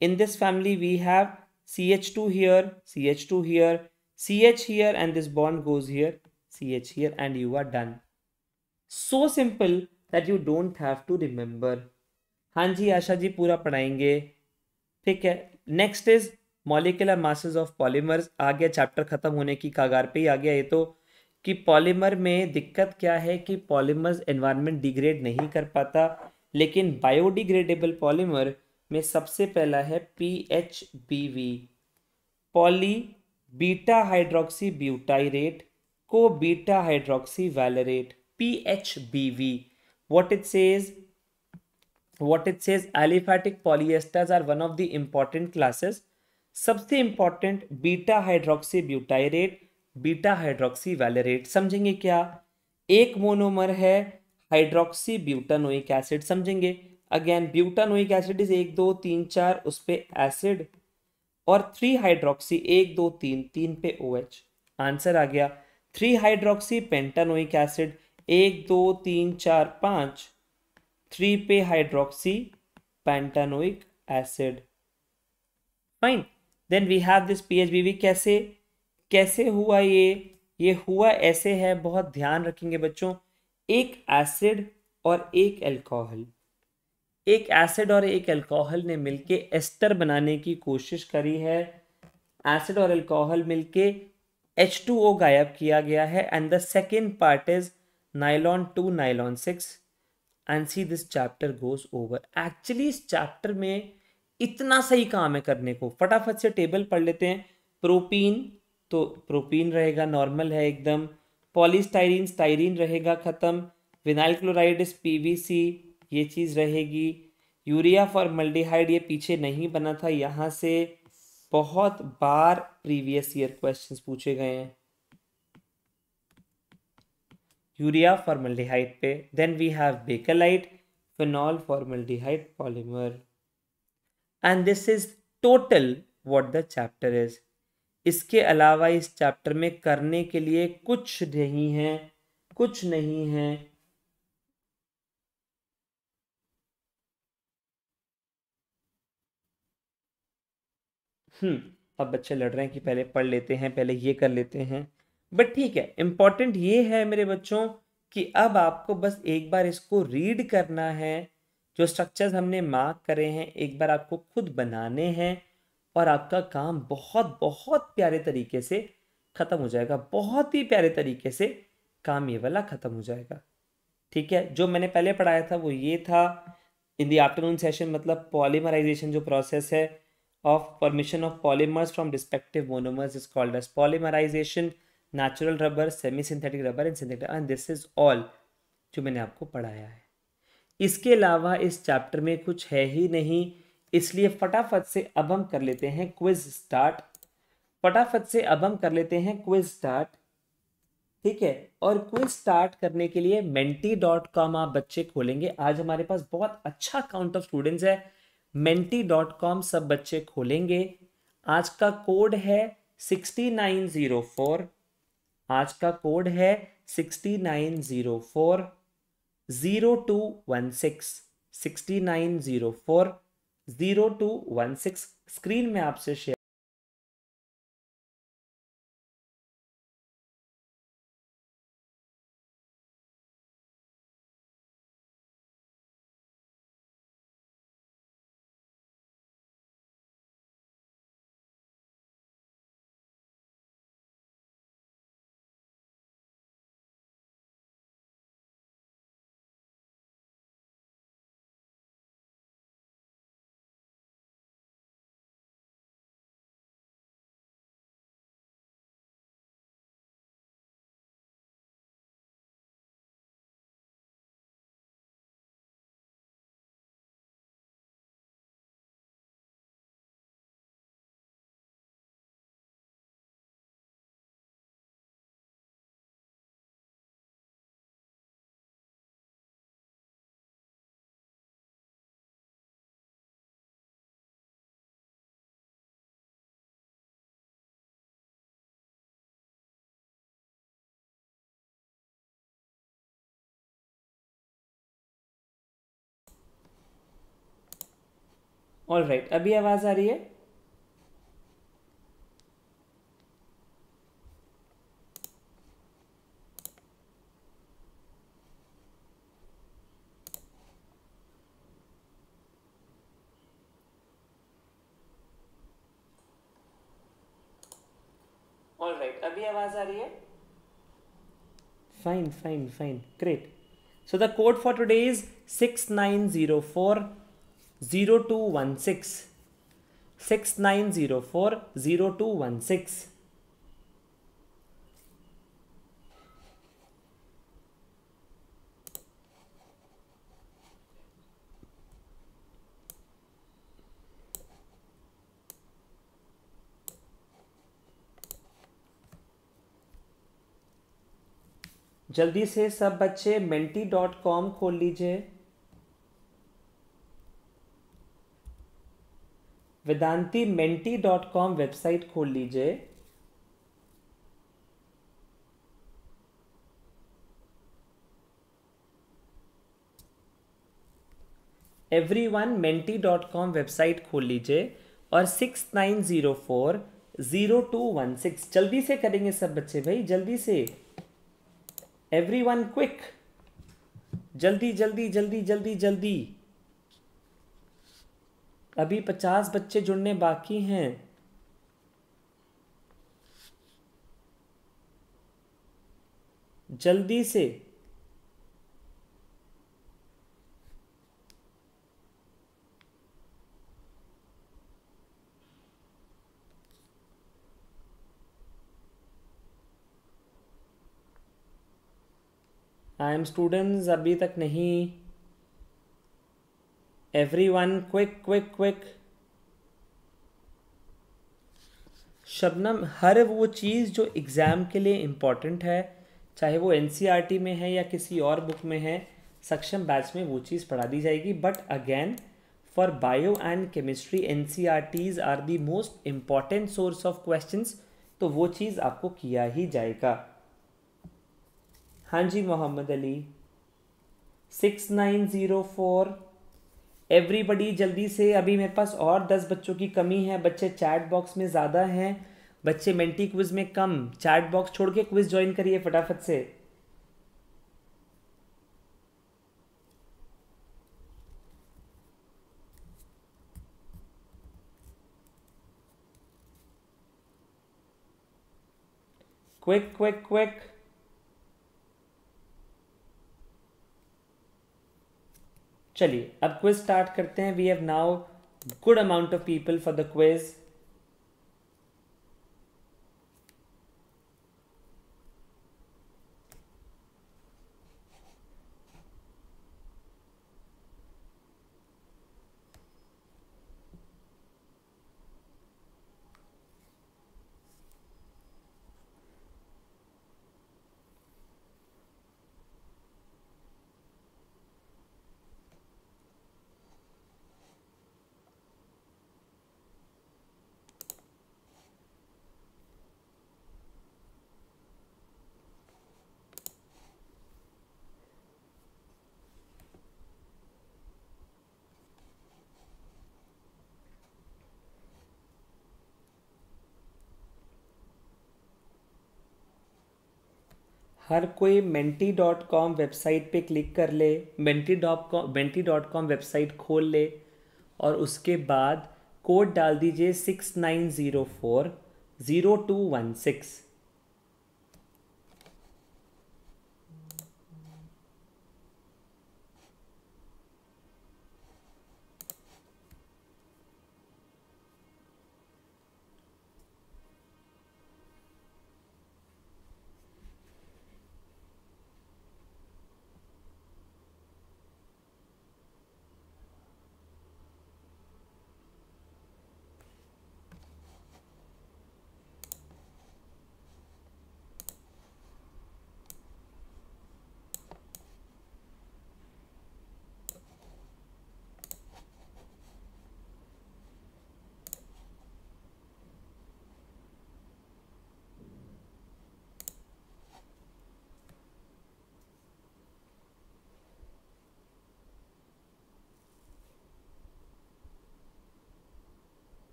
in this family we have CH2 here, CH2 here, CH here and this bond goes here, CH here and you are done. So simple that you don't have to remember. हाँ जी आशा जी पूरा Next ठीक है molecular masses of polymers आ गया chapter ख़त्म होने की कागार पे ही आ गया ये तो कि पॉलीमर में दिक्कत क्या है कि पॉलीमर्स एनवायरनमेंट डिग्रेड नहीं कर पाता लेकिन बायोडिग्रेडेबल पॉलीमर में सबसे पहला है P H B V poly beta hydroxy butyrate co beta hydroxy valerate P H B V what it says what it says aliphatic polyesters are one of the important classes सबसे important beta hydroxy butyrate beta hydroxy valerate समझेंगे क्या एक monomer है hydroxy butanoic acid समझेंगे again butanoic acid is एक दो तीन चार उस पर एसिड और थ्री हाइड्रोक्सी एक दो तीन तीन पे ओ OH. आंसर आ गया थ्री हाइड्रोक्सी पेंटानोइक एसिड एक दो तीन चार पाँच थ्री पे hydroxy pentanoic acid fine then we have this PHBV कैसे कैसे हुआ ये ये हुआ ऐसे है बहुत ध्यान रखेंगे बच्चों एक एसिड और एक अल्कोहल एक एसिड और एक अल्कोहल ने मिलके एस्टर बनाने की कोशिश करी है एसिड और अल्कोहल मिलके H2O गायब किया गया है and the second part is nylon two nylon six and see this chapter goes over actually इस चैप्टर में इतना सही काम है करने को फटाफट से टेबल पढ़ लेते हैं प्रोपीन तो प्रोपीन रहेगा नॉर्मल है एकदम पॉलीस्टाइरीन स्टाइरीन रहेगा ख़त्म विनाइल क्लोराइड पीवीसी ये चीज़ रहेगी यूरिया फॉर मल्टीहाइड ये पीछे नहीं बना था यहाँ से बहुत बार प्रीवियस ईयर क्वेश्चंस पूछे गए हैं यूरिया फॉर्मल्डिहाइड पे then we have bakelite phenol formaldehyde polymer and this is total what the chapter is इसके अलावा इस चैप्टर में करने के लिए कुछ नहीं है कुछ नहीं है हम्म अब बच्चे लड़ रहे हैं कि पहले पढ़ लेते हैं पहले ये कर लेते हैं बट ठीक है इंपॉर्टेंट ये है मेरे बच्चों कि अब आपको बस एक बार इसको रीड करना है जो स्ट्रक्चर्स हमने मार्क करे हैं एक बार आपको खुद बनाने हैं और आपका काम बहुत बहुत प्यारे तरीके से ख़त्म हो जाएगा बहुत ही प्यारे तरीके से काम ये वाला ख़त्म हो जाएगा ठीक है जो मैंने पहले पढ़ाया था वो ये था इन दी आफ्टरनून सेशन मतलब पॉलीमराइजेशन जो प्रोसेस है of permission of polymers from respective monomers is called as polymerisation natural rubber semi synthetic rubber and synthetic and this is all जो मैंने आपको पढ़ाया है इसके अलावा इस चैप्टर में कुछ है ही नहीं इसलिए फटाफट से अब हम कर लेते हैं क्विज स्टार्ट फटाफट से अब हम कर लेते हैं क्विज स्टार्ट ठीक है और क्विज स्टार्ट करने के लिए मेंटी डॉट कॉम आप बच्चे खोलेंगे आज हमारे पास बहुत अच्छा अकाउंट ऑफ स्टूडेंट्स है मेंटी डॉट कॉम सब बच्चे खोलेंगे आज का कोड है सिक्सटी नाइन ज़ीरो फोर आज का कोड है sixty nine zero four zero two one six sixty nine zero four zero two one six screen में आपसे शेयर ऑल राइट right, अभी आवाज़ आ रही है ऑल राइट right, अभी आवाज़ आ रही है fine fine fine great so the code for today is 6904 zero two one six six nine zero four zero two one six जल्दी से सब बच्चे मेंटी डॉट कॉम खोल लीजिए वेदांति मेंटी डॉट कॉम वेबसाइट खोल लीजिए everyone Menti dot com website खोल लीजिए और six nine zero four zero two one six जल्दी से करेंगे सब बच्चे भाई जल्दी से एवरी वन क्विक जल्दी जल्दी जल्दी जल्दी जल्दी अभी पचास बच्चे जुड़ने बाकी हैं जल्दी से आई एम स्टूडेंट्स अभी तक नहीं everyone quick quick quick Shabnam हर वो चीज़ जो एग्ज़ाम के लिए इम्पॉर्टेंट है चाहे वो एन e में है या किसी और बुक में है सक्षम बैच में वो चीज़ पढ़ा दी जाएगी but again for bio and chemistry and are the most important source of question तो वो चीज़ आपको किया ही जाएगा हाँ जी Mohammad Ali six nine zero four everybody जल्दी से अभी मेरे पास और दस बच्चों की कमी है बच्चे चैट बॉक्स में ज़्यादा हैं बच्चे मेंटी क्विज में कम चैट बॉक्स छोड़ के क्विज ज्वाइन करिए फटाफट से क्विक क्विक क्विक चलिए अब क्विज स्टार्ट करते हैं we have now good amount of people for the quiz हर कोई मेंटी डॉट कॉम वेबसाइट पे क्लिक कर ले Menti dot com Menti dot com website खोल ले और उसके बाद कोड डाल दीजिए six nine zero four zero two one six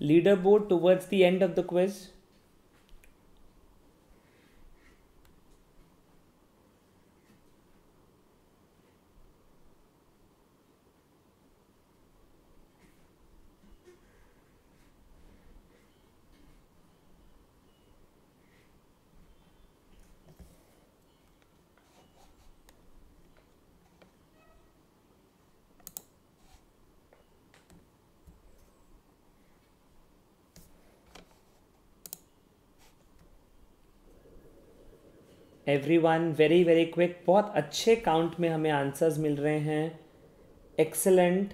leaderboard towards the end of the quiz everyone very very quick बहुत अच्छे काउंट में हमें आंसर्स मिल रहे हैं excellent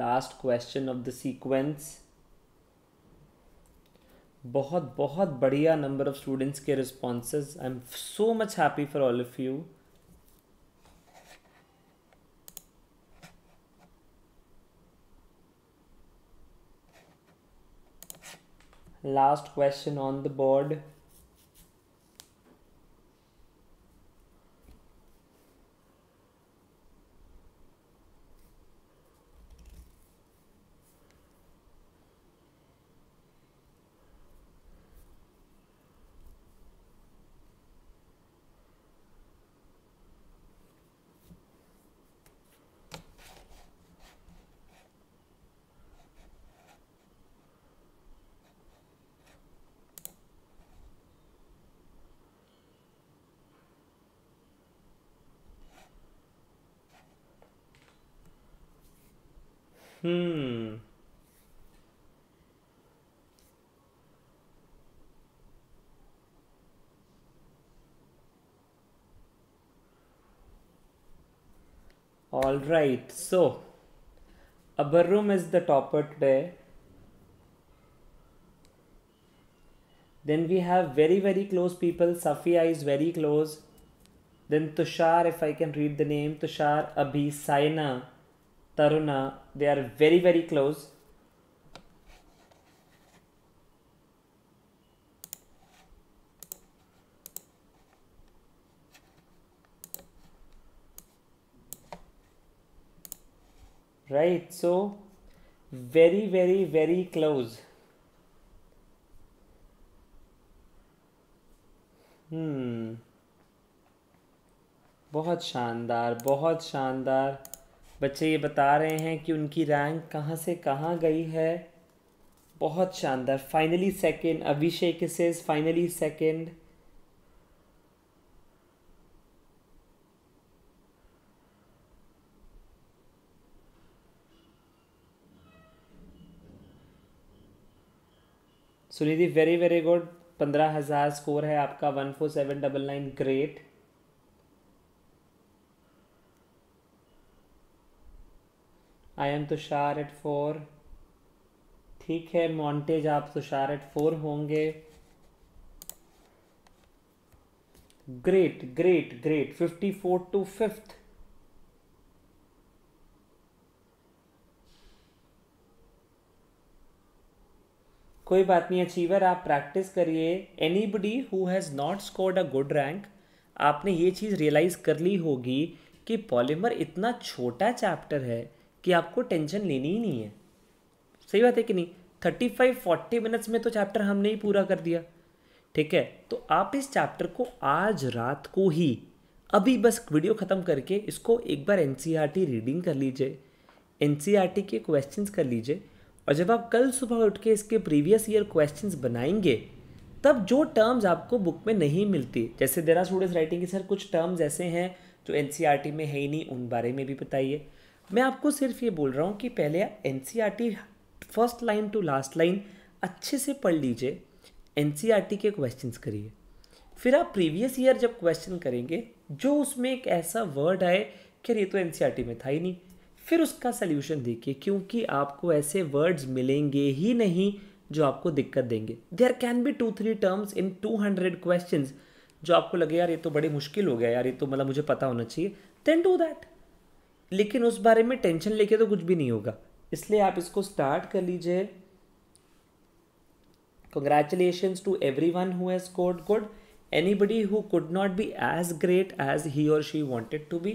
last question of the sequence बहुत बहुत बढ़िया नंबर ऑफ स्टूडेंट्स के responses I am so much happy for all of you last question on the board Hmm. All right, so Abarroom is the topper today. Then we have very, very close people. Safia is very close. Then Tushar, if I can read the name, Tushar Saina. Taruna, they are very, very close. Right, so very, very, very close. Hmm. बहुत शानदार बच्चे ये बता रहे हैं कि उनकी rank कहाँ से कहाँ गई है बहुत शानदार finally second Abhishek says finally second Sunidhi very very good पंद्रह हज़ार स्कोर है आपका one four seven double nine great I am Tushar eight four ठीक है मॉन्टेज आप तुषार एट फोर होंगे great great great fifty four to fifth कोई बात नहीं अचीवर आप प्रैक्टिस करिए anybody who has not scored a good rank आपने ये चीज़ रियलाइज़ कर ली होगी कि पॉलीमर इतना छोटा चैप्टर है कि आपको टेंशन लेनी ही नहीं है सही बात है कि नहीं थर्टी फाइव फोर्टी मिनट्स में तो चैप्टर हमने ही पूरा कर दिया ठीक है तो आप इस चैप्टर को आज रात को ही अभी बस वीडियो ख़त्म करके इसको एक बार एन रीडिंग e कर लीजिए एन e के क्वेश्चंस कर लीजिए और जब आप कल सुबह उठ के इसके प्रीवियस ईयर क्वेश्चंस बनाएंगे तब जो टर्म्स आपको बुक में नहीं मिलती जैसे देरा स्टूडेंट्स राइटिंग सर कुछ टर्म्स ऐसे हैं जो एन e में है ही नहीं उन बारे में भी बताइए मैं आपको सिर्फ ये बोल रहा हूँ कि पहले आप एन first line to last line अच्छे से पढ़ लीजिए एन सी आर टी के क्वेश्चन करिए फिर आप प्रीवियस ईयर जब क्वेश्चन करेंगे जो उसमें एक ऐसा वर्ड आए कि ये तो एन सी आर टी में था ही नहीं फिर उसका सल्यूशन देखिए क्योंकि आपको ऐसे वर्ड्स मिलेंगे ही नहीं जो आपको दिक्कत देंगे there can be two three terms in two hundred question जो आपको लगे यार ये तो बड़े मुश्किल हो गया यार ये तो मतलब मुझे पता होना चाहिए देन डू दैट लेकिन उस बारे में टेंशन लेके तो कुछ भी नहीं होगा इसलिए आप इसको स्टार्ट कर लीजिए congratulations to everyone has good anybody who could not be as great as he और शी वॉन्टेड टू बी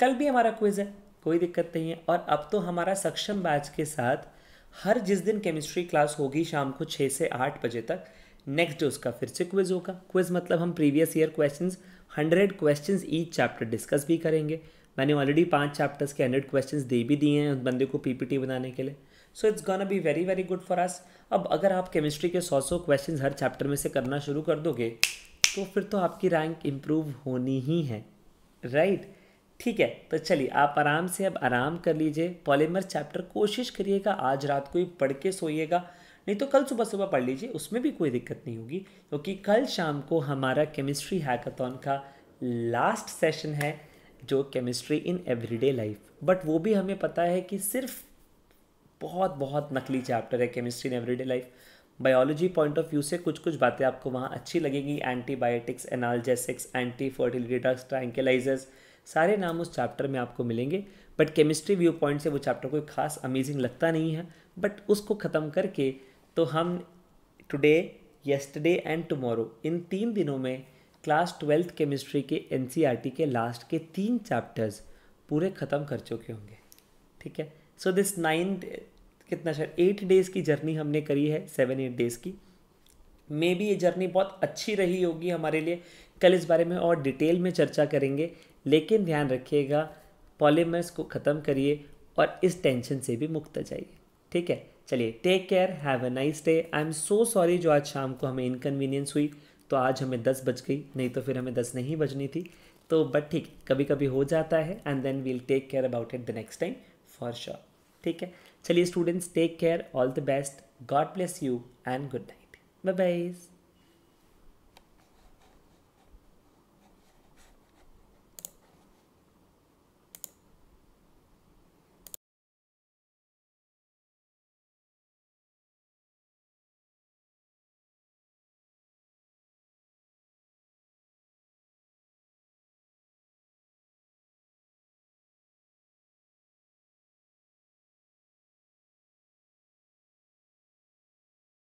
कल भी हमारा क्विज है कोई दिक्कत नहीं है और अब तो हमारा सक्षम बैच के साथ हर जिस दिन केमिस्ट्री क्लास होगी शाम को छः से आठ बजे तक नेक्स्ट डे उसका फिर से क्विज होगा क्विज मतलब हम previous year questions hundred questions each chapter discuss भी करेंगे मैंने ऑलरेडी पाँच चैप्टर्स के हंड्रेड क्वेश्चंस दे भी दिए हैं उस बंदे को पीपीटी बनाने के लिए so it's gonna very very good for us अब अगर आप केमिस्ट्री के सौ सौ क्वेश्चन हर चैप्टर में से करना शुरू कर दोगे तो फिर तो आपकी रैंक इम्प्रूव होनी ही है राइट right? ठीक है तो चलिए आप आराम से अब आराम कर लीजिए पॉलीमर चैप्टर कोशिश करिएगा आज रात को ही पढ़ के सोइएगा नहीं तो कल सुबह सुबह पढ़ लीजिए उसमें भी कोई दिक्कत नहीं होगी क्योंकि तो कल शाम को हमारा केमिस्ट्री हैकाथॉन का लास्ट सेशन है जो chemistry in everyday life but वो भी हमें पता है कि सिर्फ बहुत बहुत नकली चैप्टर है chemistry in everyday life biology point of view से कुछ कुछ बातें आपको वहाँ अच्छी लगेंगी antibiotics analgesics anti fertility drugs tranquillisers सारे नाम उस चैप्टर में आपको मिलेंगे बट केमिस्ट्री व्यू पॉइंट से वो चैप्टर कोई खास अमेजिंग लगता नहीं है बट उसको ख़त्म करके तो हम टुडे येस्टडे एंड टमोरो इन तीन दिनों में क्लास ट्वेल्थ केमिस्ट्री के एन e के लास्ट के तीन चैप्टर्स पूरे ख़त्म कर चुके होंगे ठीक है सो दिस नाइन कितना शायद एट डेज़ की जर्नी हमने करी है सेवन एट डेज़ की मे बी ये जर्नी बहुत अच्छी रही होगी हमारे लिए कल इस बारे में और डिटेल में चर्चा करेंगे लेकिन ध्यान रखिएगा पॉलीमर्स को ख़त्म करिए और इस टेंशन से भी मुक्त जाइए ठीक है चलिए take care have a nice day I am so sorry जो आज शाम को हमें इनकन्वीनियंस हुई तो आज हमें दस बज गई नहीं तो फिर हमें दस नहीं बजनी थी तो बट ठीक कभी कभी हो जाता है and then we'll take care about it the next time for sure ठीक है चलिए students take care all the best God bless you and good night bye bye